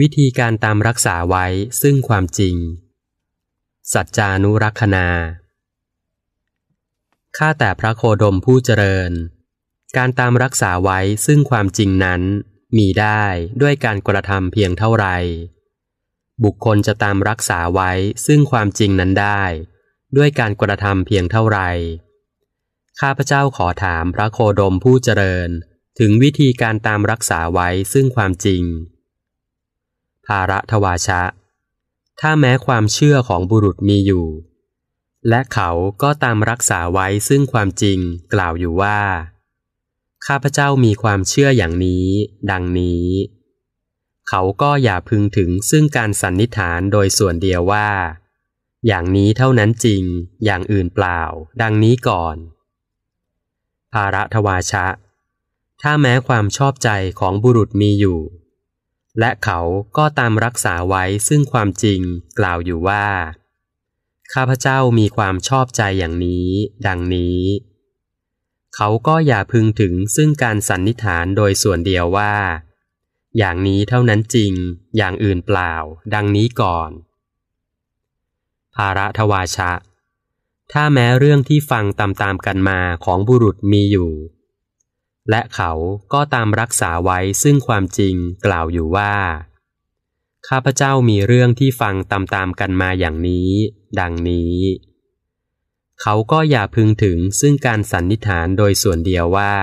วิธีการตามรักษาไว้ซึ่งความจริง สัจจานุรักษนาข้าแต่พระโคดมผู้เจริญ การตามรักษาไว้ซึ่งความจริงนั้น มีได้ด้วยการกระทำเพียงเท่าไร บุคคลจะตามรักษาไว้ซึ่งความจริงนั้นได้ ด้วยการกระทำเพียงเท่าไรข้าพเจ้าขอถามพระโคดมผู้เจริญ ถึงวิธีการตามรักษาไว้ซึ่งความจริงภาระทวาชะ ถ้าแม้ความเชื่อของบุรุษมีอยู่ และเขาก็ตามรักษาไว้ซึ่งความจริงกล่าวอยู่ว่า ข้าพเจ้ามีความเชื่ออย่างนี้ ดังนี้ เขาก็อย่าพึงถึงซึ่งการสันนิษฐานโดยส่วนเดียวว่า อย่างนี้เท่านั้นจริง อย่างอื่นเปล่า ดังนี้ก่อนภาระทวาชะ ถ้าแม้ความชอบใจของบุรุษมีอยู่และเขาก็ตามรักษาไว้ซึ่งความจริงกล่าวอยู่ว่า ข้าพเจ้ามีความชอบใจอย่างนี้ ดังนี้ เขาก็อย่าพึงถึงซึ่งการสันนิษฐานโดยส่วนเดียวว่า อย่างนี้เท่านั้นจริง อย่างอื่นเปล่า ดังนี้ก่อน ภาระทวาชะ ถ้าแม้เรื่องที่ฟังตามๆกันมาของบุรุษมีอยู่และเขาก็ตามรักษาไว้ซึ่งความจริงกล่าวอยู่ว่า ข้าพเจ้ามีเรื่องที่ฟังตามๆกันมาอย่างนี้ ดังนี้ เขาก็อย่าพึงถึงซึ่งการสันนิษฐานโดยส่วนเดียวว่า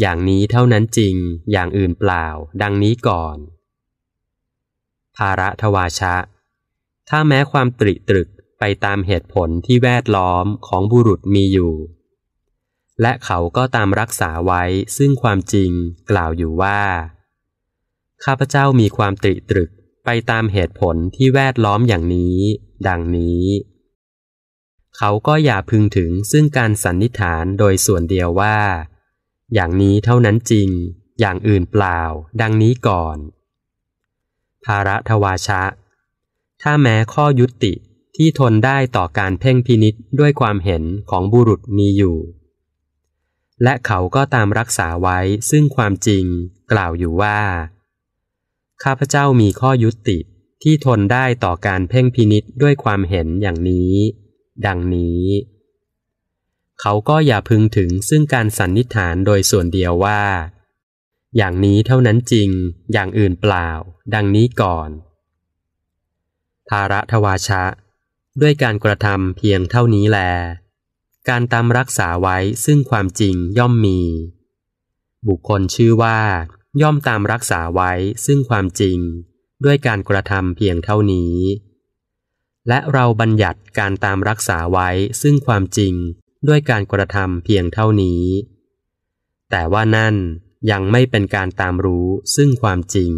อย่างนี้เท่านั้นจริงอย่างอื่นเปล่า ดังนี้ก่อน ภาระทวาชะถ้าแม้ความตริตรึกไปตามเหตุผลที่แวดล้อมของบุรุษมีอยู่และเขาก็ตามรักษาไว้ซึ่งความจริงกล่าวอยู่ว่าข้าพเจ้ามีความตริตรึกไปตามเหตุผลที่แวดล้อมอย่างนี้ ดังนี้ เขาก็อย่าพึงถึงซึ่งการสันนิษฐานโดยส่วนเดียวว่า อย่างนี้เท่านั้นจริง อย่างอื่นเปล่า ดังนี้ก่อน ภาระทวาชะถ้าแม้ข้อยุติที่ทนได้ต่อการเพ่งพินิษด้วยความเห็นของบุรุษมีอยู่และเขาก็ตามรักษาไว้ซึ่งความจริงกล่าวอยู่ว่า ข้าพเจ้ามีข้อยุติที่ทนได้ต่อการเพ่งพินิษด้วยความเห็นอย่างนี้ ดังนี้ เขาก็อย่าพึงถึงซึ่งการสันนิษฐานโดยส่วนเดียวว่า อย่างนี้เท่านั้นจริงอย่างอื่นเปล่า ดังนี้ก่อนภาระทวาชะ ด้วยการกระทำเพียงเท่านี้แลการตามรักษาไว้ซึ่งความจริงย่อมมี บุคคลชื่อว่า ย่อมตามรักษาไว้ซึ่งความจริง ด้วยการกระทำเพียงเท่านี้ และเราบัญญัติการตามรักษาไว้ซึ่งความจริง ด้วยการกระทำเพียงเท่านี้ แต่ว่านั่นยังไม่เป็นการตามรู้ซึ่งความจริง